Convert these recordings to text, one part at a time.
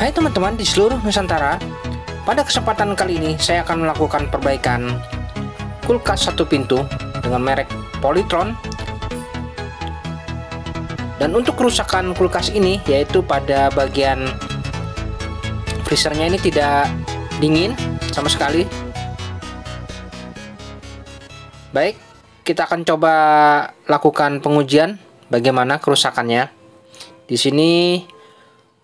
Hai teman-teman di seluruh Nusantara Pada kesempatan kali ini saya akan melakukan perbaikan kulkas satu pintu dengan merek Polytron dan untuk kerusakan kulkas ini yaitu pada bagian freezernya ini tidak dingin sama sekali baik kita akan coba lakukan pengujian bagaimana kerusakannya di sini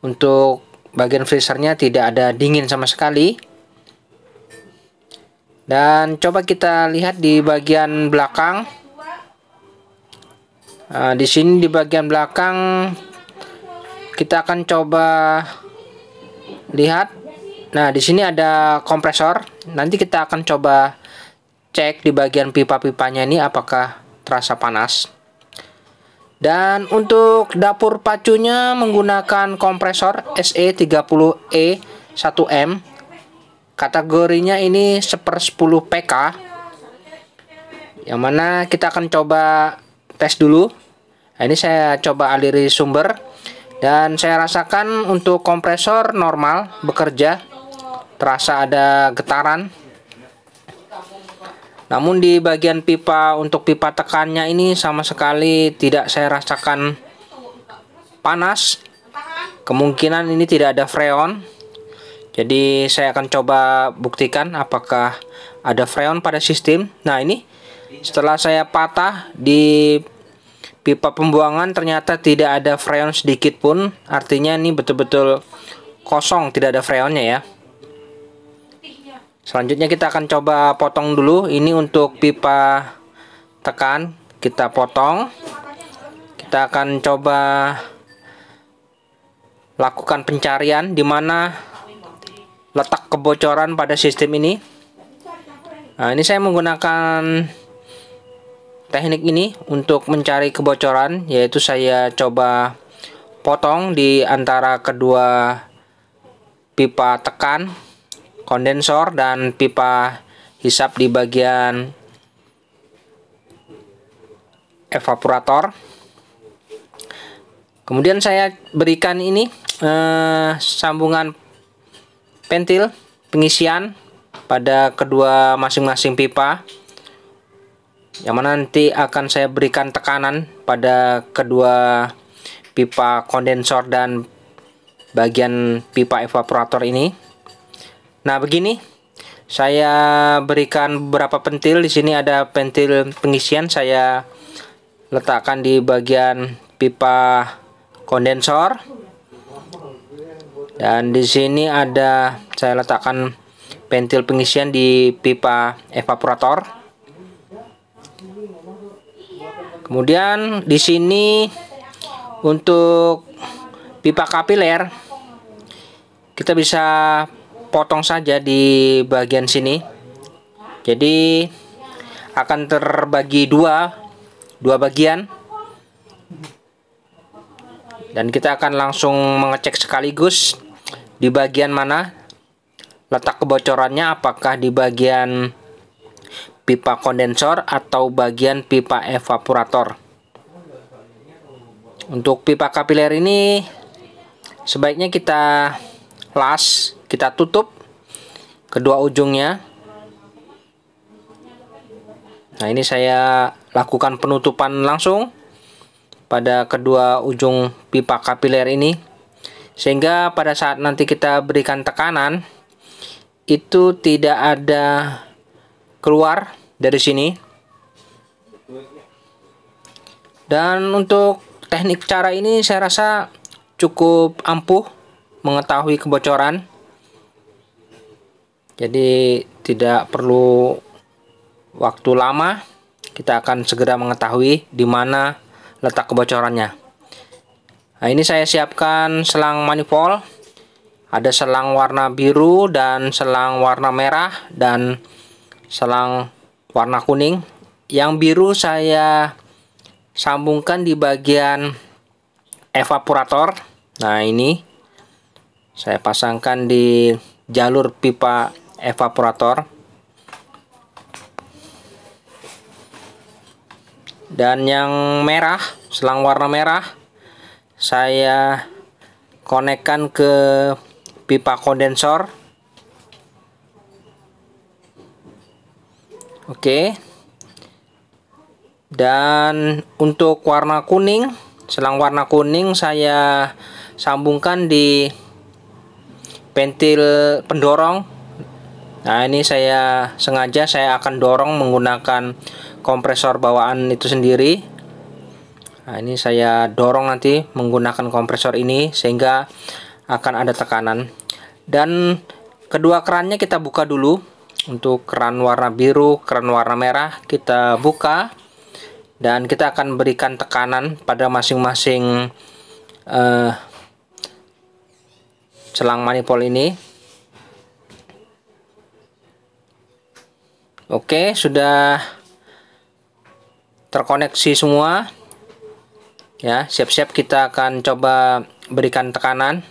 untuk Bagian freezernya tidak ada dingin sama sekali. Dan coba kita lihat di bagian belakang. Nah, di sini di bagian belakang kita akan coba lihat. Nah, di sini ada kompresor. Nanti kita akan coba cek di bagian pipa-pipanya ini apakah terasa panas. Dan untuk dapur pacunya menggunakan kompresor SE30E1M. Kategorinya ini 1 10 PK. Yang mana kita akan coba tes dulu. Nah, ini saya coba aliri sumber. Dan saya rasakan untuk kompresor normal bekerja. Terasa ada getaran namun di bagian pipa untuk pipa tekannya ini sama sekali tidak saya rasakan panas. Kemungkinan ini tidak ada freon. Jadi saya akan coba buktikan apakah ada freon pada sistem. Nah, ini setelah saya patah di pipa pembuangan ternyata tidak ada freon sedikit pun. Artinya ini betul-betul kosong, tidak ada freonnya ya. Selanjutnya kita akan coba potong dulu. Ini untuk pipa tekan, kita potong. Kita akan coba lakukan pencarian di mana letak kebocoran pada sistem ini. Nah, ini saya menggunakan teknik ini untuk mencari kebocoran, yaitu saya coba potong di antara kedua pipa tekan kondensor dan pipa hisap di bagian evaporator. Kemudian saya berikan ini eh, sambungan pentil pengisian pada kedua masing-masing pipa. Yang mana nanti akan saya berikan tekanan pada kedua pipa kondensor dan bagian pipa evaporator ini. Nah, begini. Saya berikan beberapa pentil. Di sini ada pentil pengisian saya letakkan di bagian pipa kondensor. Dan di sini ada saya letakkan pentil pengisian di pipa evaporator. Kemudian di sini untuk pipa kapiler kita bisa potong saja di bagian sini jadi akan terbagi dua dua bagian dan kita akan langsung mengecek sekaligus di bagian mana letak kebocorannya apakah di bagian pipa kondensor atau bagian pipa evaporator untuk pipa kapiler ini sebaiknya kita las kita tutup kedua ujungnya nah ini saya lakukan penutupan langsung pada kedua ujung pipa kapiler ini sehingga pada saat nanti kita berikan tekanan itu tidak ada keluar dari sini dan untuk teknik cara ini saya rasa cukup ampuh mengetahui kebocoran jadi tidak perlu waktu lama kita akan segera mengetahui di mana letak kebocorannya nah ini saya siapkan selang manifold ada selang warna biru dan selang warna merah dan selang warna kuning yang biru saya sambungkan di bagian evaporator nah ini saya pasangkan di jalur pipa evaporator dan yang merah selang warna merah saya konekkan ke pipa kondensor oke dan untuk warna kuning selang warna kuning saya sambungkan di pentil pendorong Nah ini saya sengaja saya akan dorong menggunakan kompresor bawaan itu sendiri. Nah ini saya dorong nanti menggunakan kompresor ini sehingga akan ada tekanan. Dan kedua kerannya kita buka dulu. Untuk keran warna biru, keran warna merah kita buka. Dan kita akan berikan tekanan pada masing-masing eh, selang manifold ini Oke, sudah terkoneksi semua. Ya, siap-siap kita akan coba berikan tekanan.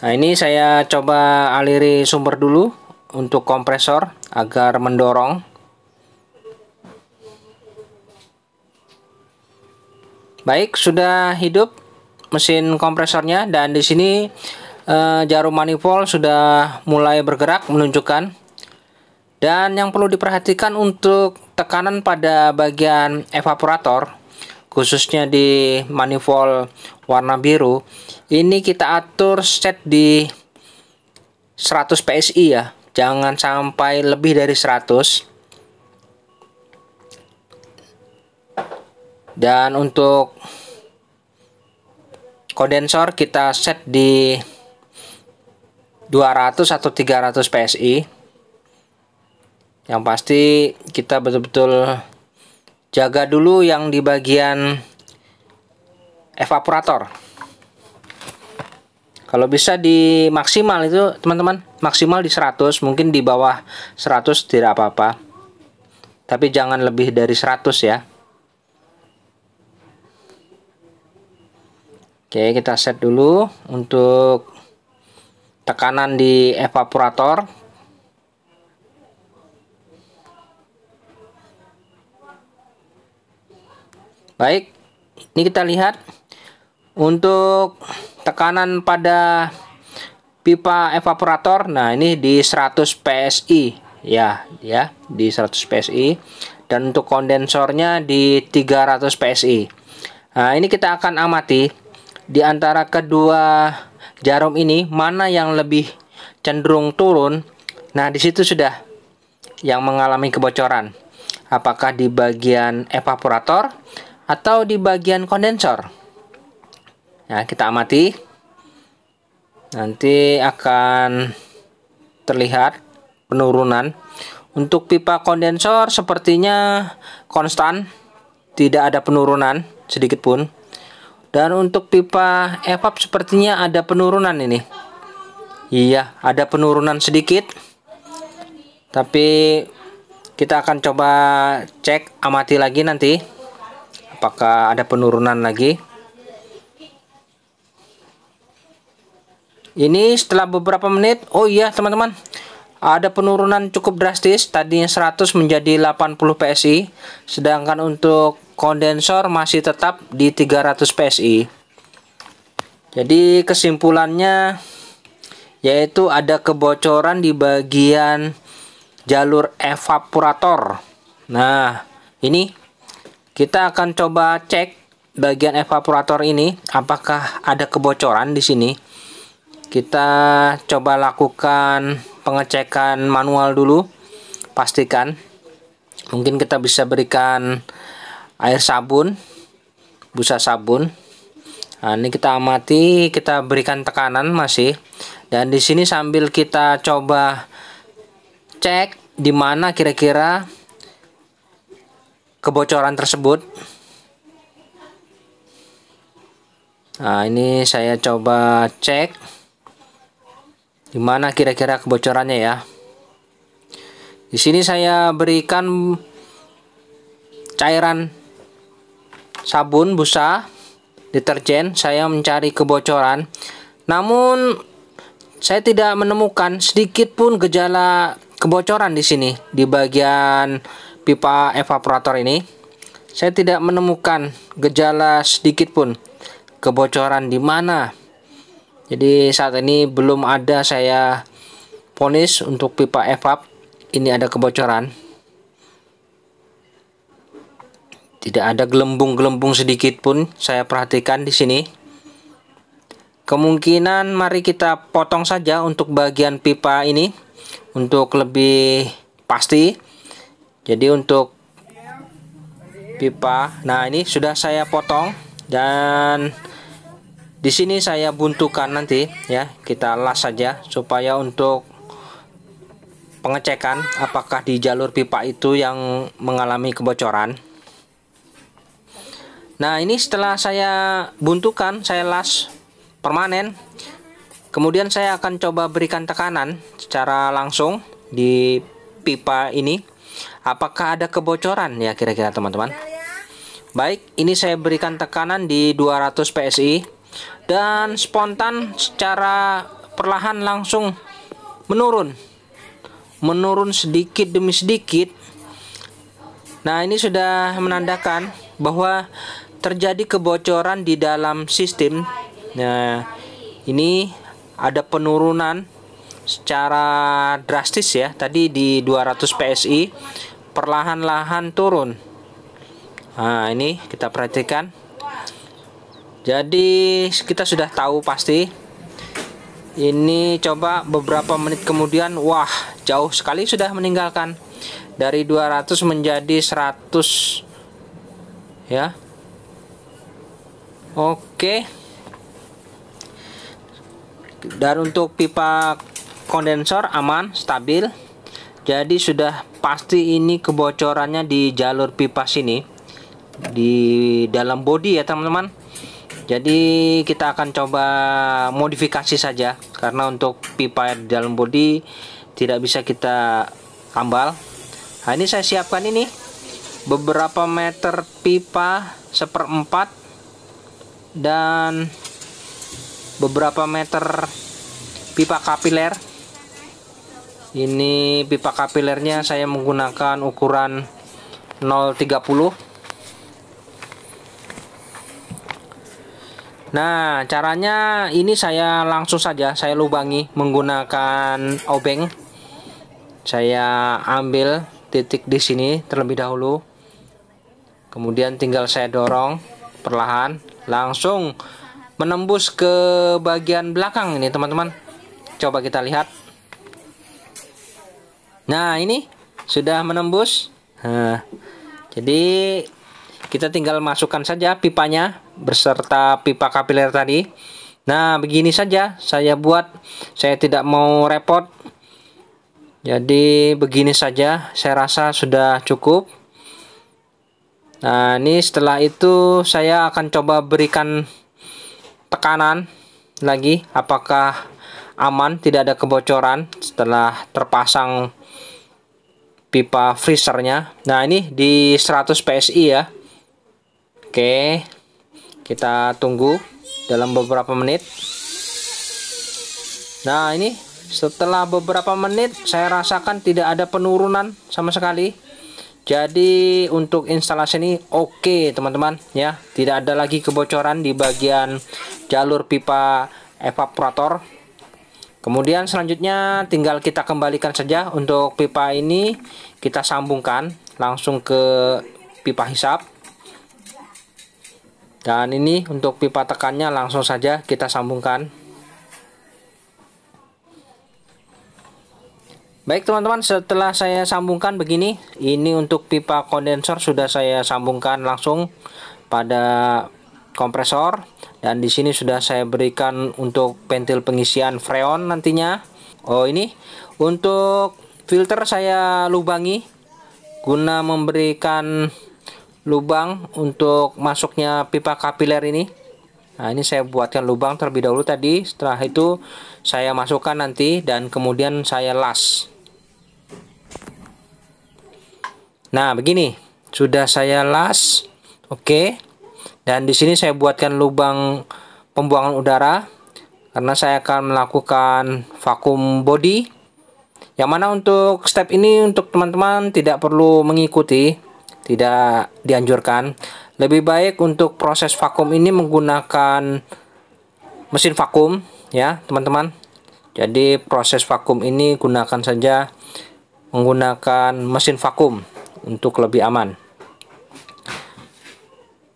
Nah, ini saya coba aliri sumber dulu untuk kompresor agar mendorong. Baik, sudah hidup mesin kompresornya dan di sini Eh, jarum manifold sudah mulai bergerak menunjukkan dan yang perlu diperhatikan untuk tekanan pada bagian evaporator khususnya di manifold warna biru ini kita atur set di 100 PSI ya jangan sampai lebih dari 100 dan untuk kondensor kita set di 200 atau 300 PSI yang pasti kita betul-betul jaga dulu yang di bagian evaporator kalau bisa di maksimal itu teman-teman maksimal di 100 mungkin di bawah 100 tidak apa-apa tapi jangan lebih dari 100 ya oke kita set dulu untuk tekanan di evaporator baik ini kita lihat untuk tekanan pada pipa evaporator nah ini di 100 PSI ya ya di 100 PSI dan untuk kondensornya di 300 PSI nah ini kita akan amati di antara kedua jarum ini mana yang lebih cenderung turun nah di situ sudah yang mengalami kebocoran apakah di bagian evaporator atau di bagian kondensor nah kita amati nanti akan terlihat penurunan untuk pipa kondensor sepertinya konstan tidak ada penurunan sedikit pun dan untuk pipa evap sepertinya ada penurunan ini. Iya, ada penurunan sedikit. Tapi kita akan coba cek amati lagi nanti apakah ada penurunan lagi. Ini setelah beberapa menit, oh iya teman-teman, ada penurunan cukup drastis, tadinya 100 menjadi 80 PSI, sedangkan untuk kondensor masih tetap di 300 PSI. Jadi kesimpulannya yaitu ada kebocoran di bagian jalur evaporator. Nah, ini kita akan coba cek bagian evaporator ini apakah ada kebocoran di sini. Kita coba lakukan pengecekan manual dulu. Pastikan mungkin kita bisa berikan air sabun busa sabun nah, ini kita amati kita berikan tekanan masih dan di sini sambil kita coba cek di mana kira-kira kebocoran tersebut nah ini saya coba cek di mana kira-kira kebocorannya ya di sini saya berikan cairan sabun, busa, deterjen, saya mencari kebocoran. Namun saya tidak menemukan sedikit pun gejala kebocoran di sini di bagian pipa evaporator ini. Saya tidak menemukan gejala sedikit pun kebocoran di mana. Jadi saat ini belum ada saya ponis untuk pipa evap ini ada kebocoran Tidak ada gelembung-gelembung sedikit pun saya perhatikan di sini. Kemungkinan mari kita potong saja untuk bagian pipa ini untuk lebih pasti. Jadi untuk pipa, nah ini sudah saya potong dan di sini saya buntukan nanti ya kita las saja supaya untuk pengecekan apakah di jalur pipa itu yang mengalami kebocoran Nah ini setelah saya buntukan saya las permanen kemudian saya akan coba berikan tekanan secara langsung di pipa ini apakah ada kebocoran ya kira-kira teman-teman ya. baik ini saya berikan tekanan di 200 PSI dan spontan secara perlahan langsung menurun menurun sedikit demi sedikit nah ini sudah menandakan bahwa terjadi kebocoran di dalam sistem. Nah, ini ada penurunan secara drastis ya. Tadi di 200 PSI perlahan-lahan turun. Nah, ini kita perhatikan. Jadi, kita sudah tahu pasti ini coba beberapa menit kemudian wah, jauh sekali sudah meninggalkan dari 200 menjadi 100 ya Oke. Dan untuk pipa kondensor aman, stabil. Jadi sudah pasti ini kebocorannya di jalur pipa sini. Di dalam bodi ya, teman-teman. Jadi kita akan coba modifikasi saja karena untuk pipa di dalam bodi tidak bisa kita tambal. Nah, ini saya siapkan ini beberapa meter pipa seperempat dan beberapa meter pipa kapiler ini pipa kapilernya saya menggunakan ukuran 030 nah caranya ini saya langsung saja saya lubangi menggunakan obeng saya ambil titik di sini terlebih dahulu kemudian tinggal saya dorong perlahan langsung menembus ke bagian belakang ini teman-teman coba kita lihat nah ini sudah menembus nah, jadi kita tinggal masukkan saja pipanya berserta pipa kapiler tadi nah begini saja saya buat saya tidak mau repot jadi begini saja saya rasa sudah cukup nah ini setelah itu saya akan coba berikan tekanan lagi apakah aman tidak ada kebocoran setelah terpasang pipa freezernya nah ini di 100 PSI ya oke kita tunggu dalam beberapa menit nah ini setelah beberapa menit saya rasakan tidak ada penurunan sama sekali jadi untuk instalasi ini oke okay, teman-teman ya tidak ada lagi kebocoran di bagian jalur pipa evaporator kemudian selanjutnya tinggal kita kembalikan saja untuk pipa ini kita sambungkan langsung ke pipa hisap dan ini untuk pipa tekannya langsung saja kita sambungkan Baik teman-teman setelah saya sambungkan begini ini untuk pipa kondensor sudah saya sambungkan langsung pada kompresor dan di sini sudah saya berikan untuk pentil pengisian freon nantinya Oh ini untuk filter saya lubangi guna memberikan lubang untuk masuknya pipa kapiler ini Nah, ini saya buatkan lubang terlebih dahulu tadi. Setelah itu saya masukkan nanti dan kemudian saya las. Nah, begini. Sudah saya las. Oke. Okay. Dan di sini saya buatkan lubang pembuangan udara karena saya akan melakukan vakum body. Yang mana untuk step ini untuk teman-teman tidak perlu mengikuti, tidak dianjurkan. Lebih baik untuk proses vakum ini menggunakan mesin vakum ya, teman-teman. Jadi proses vakum ini gunakan saja menggunakan mesin vakum untuk lebih aman.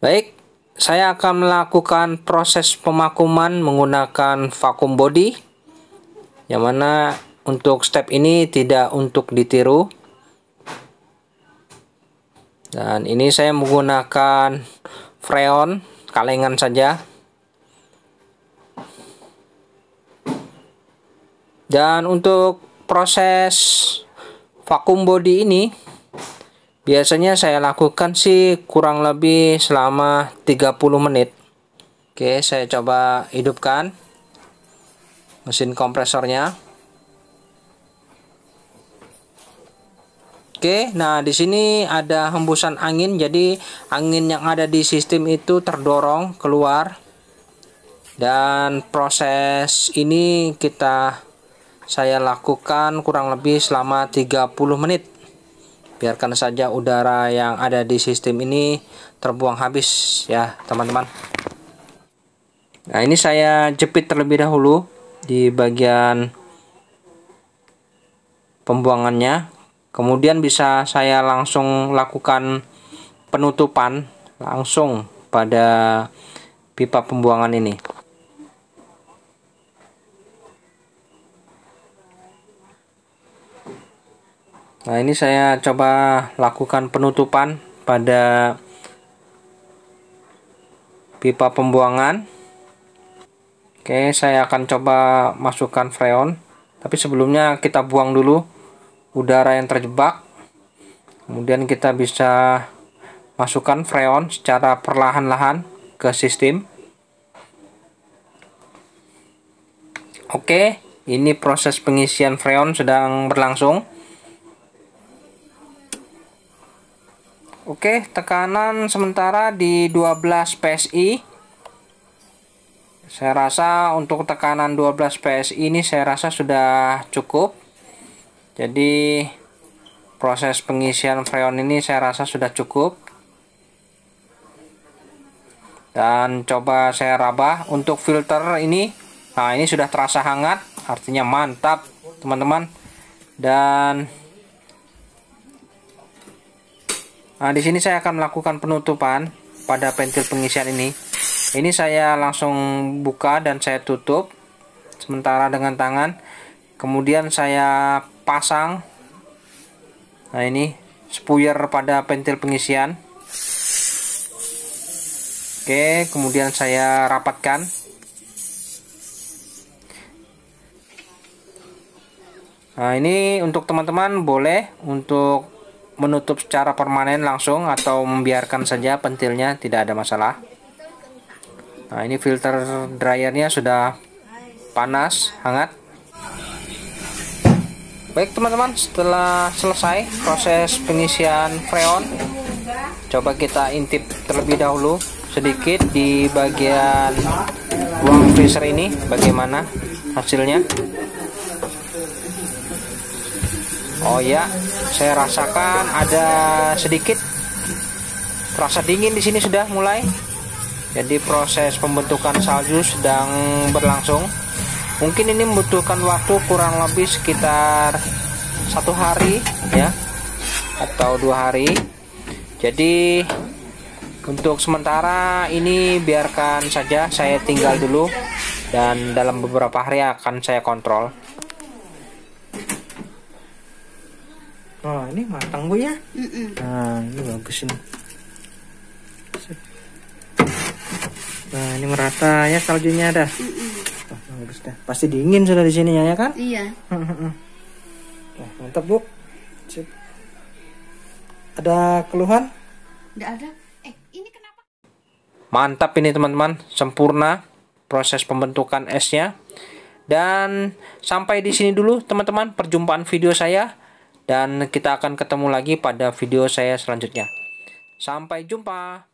Baik, saya akan melakukan proses pemakuman menggunakan vakum body yang mana untuk step ini tidak untuk ditiru dan ini saya menggunakan freon kalengan saja dan untuk proses vakum body ini biasanya saya lakukan sih kurang lebih selama 30 menit oke saya coba hidupkan mesin kompresornya Oke, nah di sini ada hembusan angin, jadi angin yang ada di sistem itu terdorong keluar dan proses ini kita saya lakukan kurang lebih selama 30 menit biarkan saja udara yang ada di sistem ini terbuang habis ya teman-teman nah ini saya jepit terlebih dahulu di bagian pembuangannya kemudian bisa saya langsung lakukan penutupan langsung pada pipa pembuangan ini Nah, ini saya coba lakukan penutupan pada pipa pembuangan. Oke, saya akan coba masukkan freon. Tapi sebelumnya kita buang dulu udara yang terjebak. Kemudian kita bisa masukkan freon secara perlahan-lahan ke sistem. Oke, ini proses pengisian freon sedang berlangsung. Oke, tekanan sementara di 12 PSI. Saya rasa untuk tekanan 12 PSI ini saya rasa sudah cukup. Jadi proses pengisian freon ini saya rasa sudah cukup. Dan coba saya raba untuk filter ini. Nah, ini sudah terasa hangat, artinya mantap, teman-teman. Dan Nah, di sini saya akan melakukan penutupan pada pentil pengisian ini. Ini saya langsung buka dan saya tutup sementara dengan tangan. Kemudian saya pasang nah ini spuyer pada pentil pengisian. Oke, kemudian saya rapatkan. Nah, ini untuk teman-teman boleh untuk menutup secara permanen langsung atau membiarkan saja pentilnya tidak ada masalah nah ini filter dryernya sudah panas hangat baik teman-teman setelah selesai proses pengisian freon coba kita intip terlebih dahulu sedikit di bagian ruang freezer ini bagaimana hasilnya Oh ya, saya rasakan ada sedikit terasa dingin di sini sudah mulai. Jadi proses pembentukan salju sedang berlangsung. Mungkin ini membutuhkan waktu kurang lebih sekitar satu hari ya atau dua hari. Jadi untuk sementara ini biarkan saja saya tinggal dulu dan dalam beberapa hari akan saya kontrol. oh ini matang bu ya. Mm -mm. Nah, ini bagus ini. Nah, ini merata ya saljunya ada Mm -mm. Oh, bagus dah. Pasti dingin sudah di sini ya, ya kan? Iya. nah, mantap bu. Sip. Ada keluhan? Tidak ada. Eh, ini kenapa? Mantap ini teman-teman, sempurna proses pembentukan esnya. Dan sampai di sini dulu teman-teman perjumpaan video saya. Dan kita akan ketemu lagi pada video saya selanjutnya. Sampai jumpa.